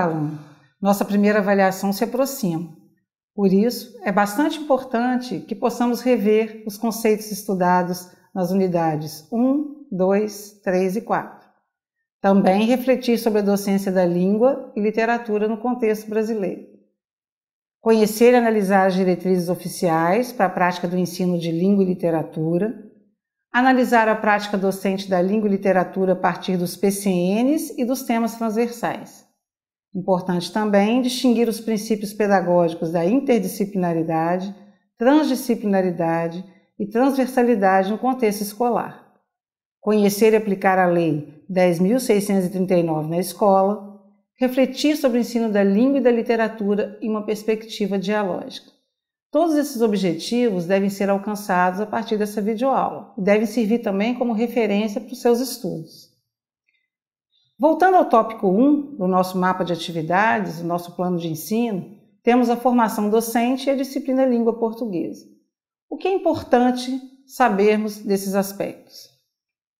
falam, nossa primeira avaliação se aproxima. Por isso, é bastante importante que possamos rever os conceitos estudados nas unidades 1, 2, 3 e 4. Também refletir sobre a docência da língua e literatura no contexto brasileiro. Conhecer e analisar as diretrizes oficiais para a prática do ensino de língua e literatura. Analisar a prática docente da língua e literatura a partir dos PCNs e dos temas transversais Importante também distinguir os princípios pedagógicos da interdisciplinaridade, transdisciplinaridade e transversalidade no contexto escolar. Conhecer e aplicar a Lei 10.639 na escola, refletir sobre o ensino da língua e da literatura em uma perspectiva dialógica. Todos esses objetivos devem ser alcançados a partir dessa videoaula e devem servir também como referência para os seus estudos. Voltando ao tópico 1 do nosso mapa de atividades, do nosso plano de ensino, temos a formação docente e a disciplina língua portuguesa. O que é importante sabermos desses aspectos?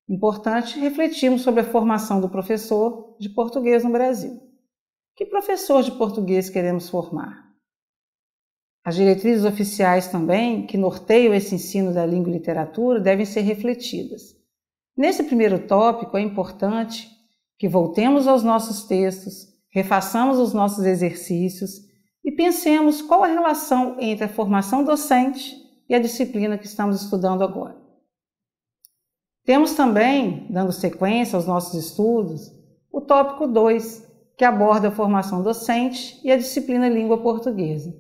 Importante refletirmos sobre a formação do professor de português no Brasil. Que professor de português queremos formar? As diretrizes oficiais também, que norteiam esse ensino da língua e literatura, devem ser refletidas. Nesse primeiro tópico, é importante que voltemos aos nossos textos, refaçamos os nossos exercícios e pensemos qual a relação entre a formação docente e a disciplina que estamos estudando agora. Temos também, dando sequência aos nossos estudos, o tópico 2, que aborda a formação docente e a disciplina língua portuguesa.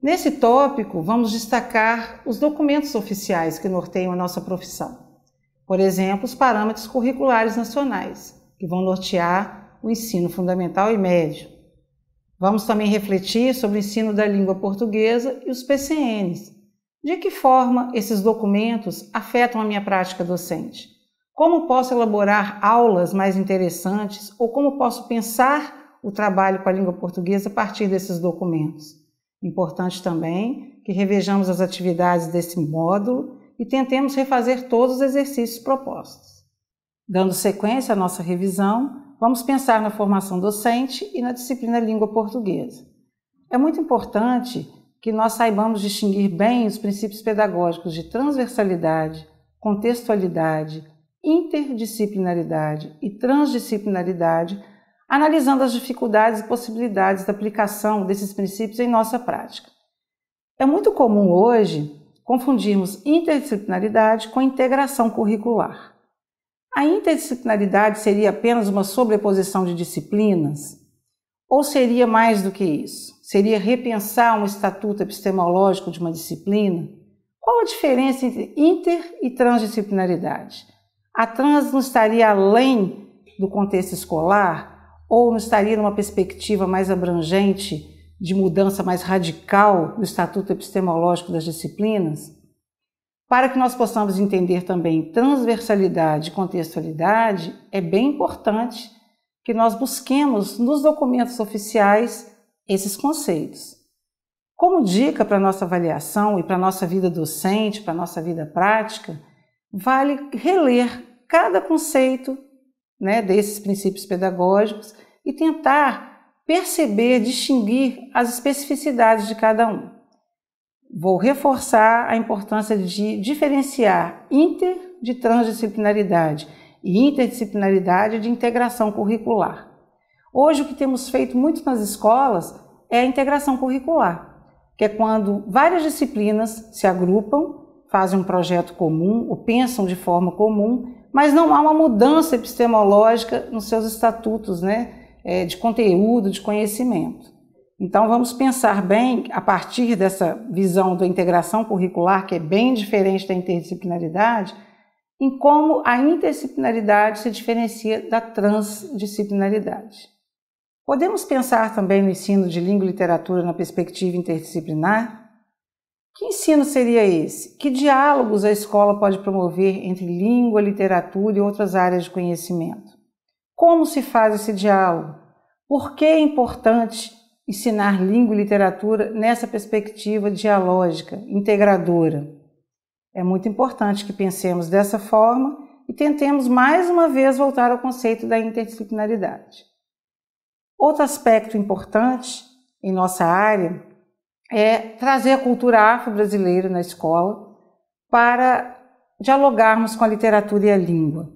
Nesse tópico, vamos destacar os documentos oficiais que norteiam a nossa profissão, por exemplo, os parâmetros curriculares nacionais, que vão nortear o ensino fundamental e médio. Vamos também refletir sobre o ensino da língua portuguesa e os PCNs. De que forma esses documentos afetam a minha prática docente? Como posso elaborar aulas mais interessantes ou como posso pensar o trabalho com a língua portuguesa a partir desses documentos? Importante também que revejamos as atividades desse módulo e tentemos refazer todos os exercícios propostos. Dando sequência à nossa revisão, vamos pensar na formação docente e na disciplina língua portuguesa. É muito importante que nós saibamos distinguir bem os princípios pedagógicos de transversalidade, contextualidade, interdisciplinaridade e transdisciplinaridade, analisando as dificuldades e possibilidades da aplicação desses princípios em nossa prática. É muito comum hoje confundirmos interdisciplinaridade com integração curricular. A interdisciplinaridade seria apenas uma sobreposição de disciplinas? Ou seria mais do que isso? Seria repensar um estatuto epistemológico de uma disciplina? Qual a diferença entre inter e transdisciplinaridade? A trans não estaria além do contexto escolar ou não estaria numa perspectiva mais abrangente de mudança mais radical do estatuto epistemológico das disciplinas? Para que nós possamos entender também transversalidade e contextualidade, é bem importante que nós busquemos nos documentos oficiais esses conceitos. Como dica para nossa avaliação e para nossa vida docente, para nossa vida prática, vale reler cada conceito né, desses princípios pedagógicos e tentar perceber, distinguir as especificidades de cada um. Vou reforçar a importância de diferenciar inter de transdisciplinaridade e interdisciplinaridade de integração curricular. Hoje, o que temos feito muito nas escolas é a integração curricular, que é quando várias disciplinas se agrupam, fazem um projeto comum ou pensam de forma comum, mas não há uma mudança epistemológica nos seus estatutos né, é, de conteúdo, de conhecimento. Então, vamos pensar bem, a partir dessa visão da integração curricular, que é bem diferente da interdisciplinaridade, em como a interdisciplinaridade se diferencia da transdisciplinaridade. Podemos pensar também no ensino de língua e literatura na perspectiva interdisciplinar? Que ensino seria esse? Que diálogos a escola pode promover entre língua, literatura e outras áreas de conhecimento? Como se faz esse diálogo? Por que é importante ensinar língua e literatura nessa perspectiva dialógica, integradora. É muito importante que pensemos dessa forma e tentemos mais uma vez voltar ao conceito da interdisciplinaridade. Outro aspecto importante em nossa área é trazer a cultura afro-brasileira na escola para dialogarmos com a literatura e a língua.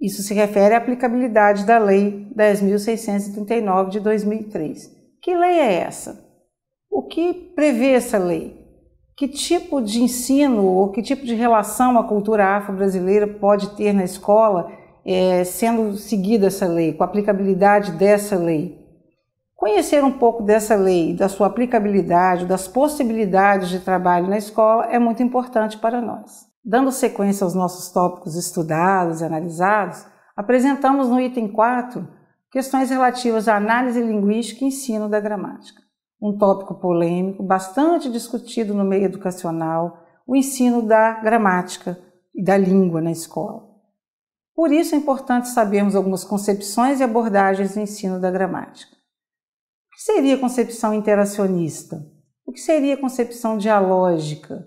Isso se refere à aplicabilidade da Lei 10.639 de 2003. Que lei é essa? O que prevê essa lei? Que tipo de ensino ou que tipo de relação a cultura afro-brasileira pode ter na escola é, sendo seguida essa lei, com a aplicabilidade dessa lei? Conhecer um pouco dessa lei, da sua aplicabilidade, das possibilidades de trabalho na escola é muito importante para nós. Dando sequência aos nossos tópicos estudados e analisados, apresentamos no item 4 questões relativas à análise linguística e ensino da gramática. Um tópico polêmico, bastante discutido no meio educacional, o ensino da gramática e da língua na escola. Por isso é importante sabermos algumas concepções e abordagens do ensino da gramática. O que seria concepção interacionista? O que seria concepção dialógica?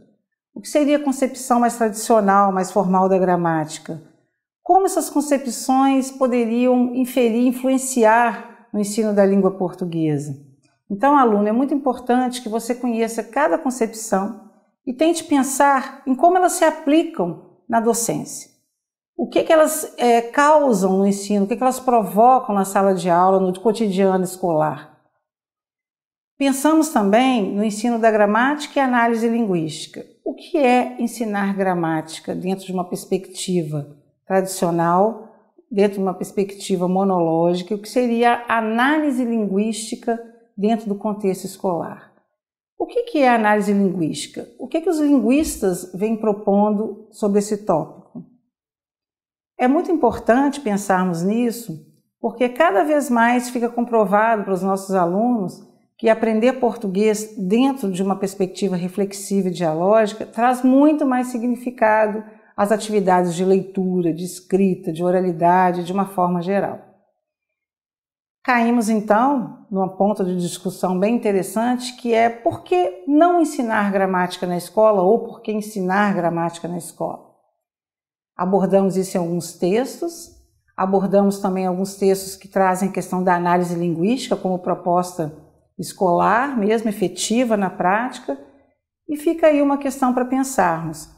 O que seria concepção mais tradicional, mais formal da gramática? Como essas concepções poderiam inferir, influenciar no ensino da língua portuguesa? Então, aluno, é muito importante que você conheça cada concepção e tente pensar em como elas se aplicam na docência. O que, que elas é, causam no ensino, o que, que elas provocam na sala de aula, no cotidiano escolar. Pensamos também no ensino da gramática e análise linguística. O que é ensinar gramática dentro de uma perspectiva tradicional dentro de uma perspectiva monológica, o que seria análise linguística dentro do contexto escolar. O que é análise linguística? O que, é que os linguistas vêm propondo sobre esse tópico? É muito importante pensarmos nisso, porque cada vez mais fica comprovado para os nossos alunos que aprender português dentro de uma perspectiva reflexiva e dialógica traz muito mais significado as atividades de leitura, de escrita, de oralidade, de uma forma geral. Caímos então numa ponta de discussão bem interessante que é por que não ensinar gramática na escola ou por que ensinar gramática na escola. Abordamos isso em alguns textos, abordamos também alguns textos que trazem a questão da análise linguística como proposta escolar, mesmo efetiva na prática, e fica aí uma questão para pensarmos.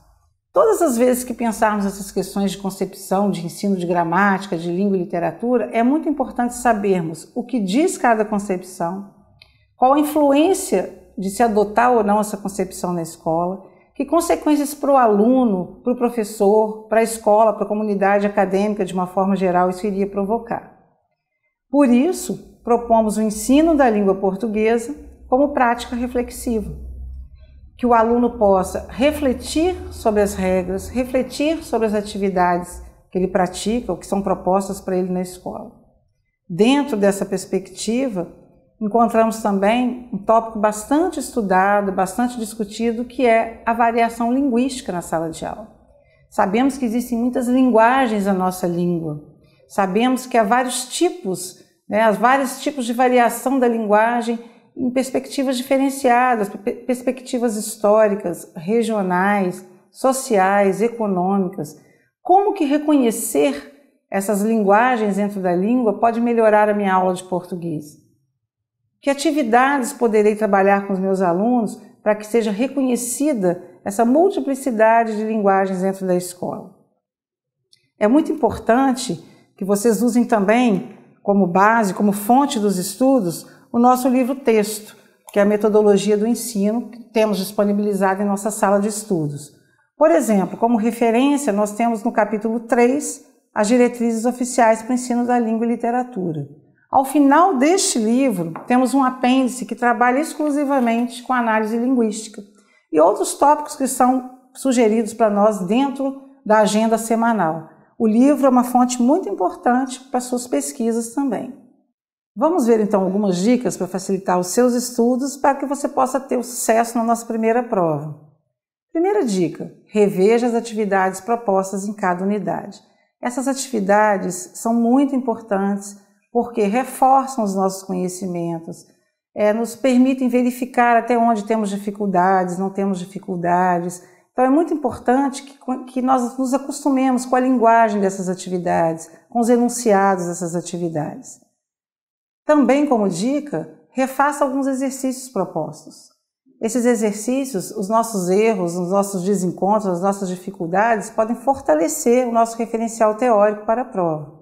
Todas as vezes que pensarmos essas questões de concepção, de ensino de gramática, de língua e literatura, é muito importante sabermos o que diz cada concepção, qual a influência de se adotar ou não essa concepção na escola, que consequências para o aluno, para o professor, para a escola, para a comunidade acadêmica de uma forma geral isso iria provocar. Por isso, propomos o ensino da língua portuguesa como prática reflexiva que o aluno possa refletir sobre as regras, refletir sobre as atividades que ele pratica ou que são propostas para ele na escola. Dentro dessa perspectiva, encontramos também um tópico bastante estudado, bastante discutido, que é a variação linguística na sala de aula. Sabemos que existem muitas linguagens na nossa língua. Sabemos que há vários tipos, né, há vários tipos de variação da linguagem em perspectivas diferenciadas, perspectivas históricas, regionais, sociais, econômicas. Como que reconhecer essas linguagens dentro da língua pode melhorar a minha aula de português? Que atividades poderei trabalhar com os meus alunos para que seja reconhecida essa multiplicidade de linguagens dentro da escola? É muito importante que vocês usem também como base, como fonte dos estudos, o nosso livro texto, que é a metodologia do ensino que temos disponibilizado em nossa sala de estudos. Por exemplo, como referência, nós temos no capítulo 3 as diretrizes oficiais para o ensino da língua e literatura. Ao final deste livro, temos um apêndice que trabalha exclusivamente com análise linguística e outros tópicos que são sugeridos para nós dentro da agenda semanal. O livro é uma fonte muito importante para suas pesquisas também. Vamos ver então algumas dicas para facilitar os seus estudos para que você possa ter o sucesso na nossa primeira prova. Primeira dica: reveja as atividades propostas em cada unidade. Essas atividades são muito importantes porque reforçam os nossos conhecimentos, é, nos permitem verificar até onde temos dificuldades, não temos dificuldades. Então é muito importante que, que nós nos acostumemos com a linguagem dessas atividades, com os enunciados dessas atividades. Também, como dica, refaça alguns exercícios propostos. Esses exercícios, os nossos erros, os nossos desencontros, as nossas dificuldades podem fortalecer o nosso referencial teórico para a prova.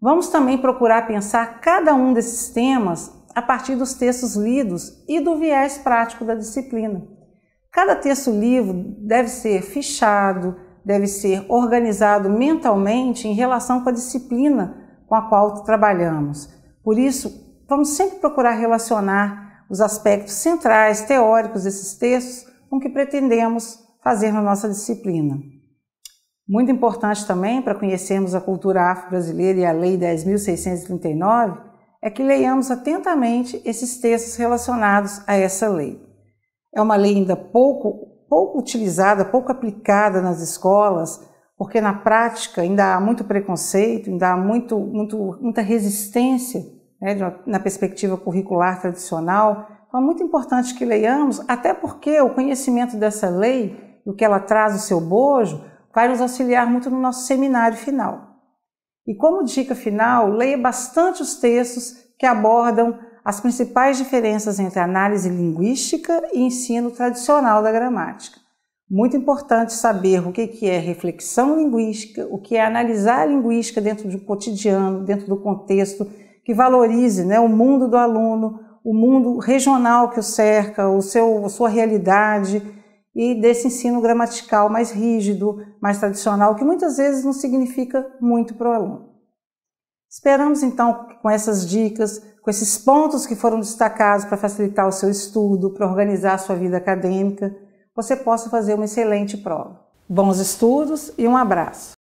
Vamos também procurar pensar cada um desses temas a partir dos textos lidos e do viés prático da disciplina. Cada texto livro deve ser fichado, deve ser organizado mentalmente em relação com a disciplina com a qual trabalhamos por isso, vamos sempre procurar relacionar os aspectos centrais teóricos desses textos com o que pretendemos fazer na nossa disciplina. Muito importante também para conhecermos a cultura afro-brasileira e a Lei 10.639 é que leiamos atentamente esses textos relacionados a essa lei. É uma lei ainda pouco, pouco utilizada, pouco aplicada nas escolas, porque na prática ainda há muito preconceito, ainda há muito, muito, muita resistência né, na perspectiva curricular tradicional. Então, é muito importante que leiamos, até porque o conhecimento dessa lei, o que ela traz o seu bojo, vai nos auxiliar muito no nosso seminário final. E como dica final, leia bastante os textos que abordam as principais diferenças entre análise linguística e ensino tradicional da gramática. Muito importante saber o que é reflexão linguística, o que é analisar a linguística dentro do cotidiano, dentro do contexto que valorize né, o mundo do aluno, o mundo regional que o cerca, o seu, a sua realidade e desse ensino gramatical mais rígido, mais tradicional, que muitas vezes não significa muito para o aluno. Esperamos então que com essas dicas, com esses pontos que foram destacados para facilitar o seu estudo, para organizar a sua vida acadêmica, você possa fazer uma excelente prova. Bons estudos e um abraço!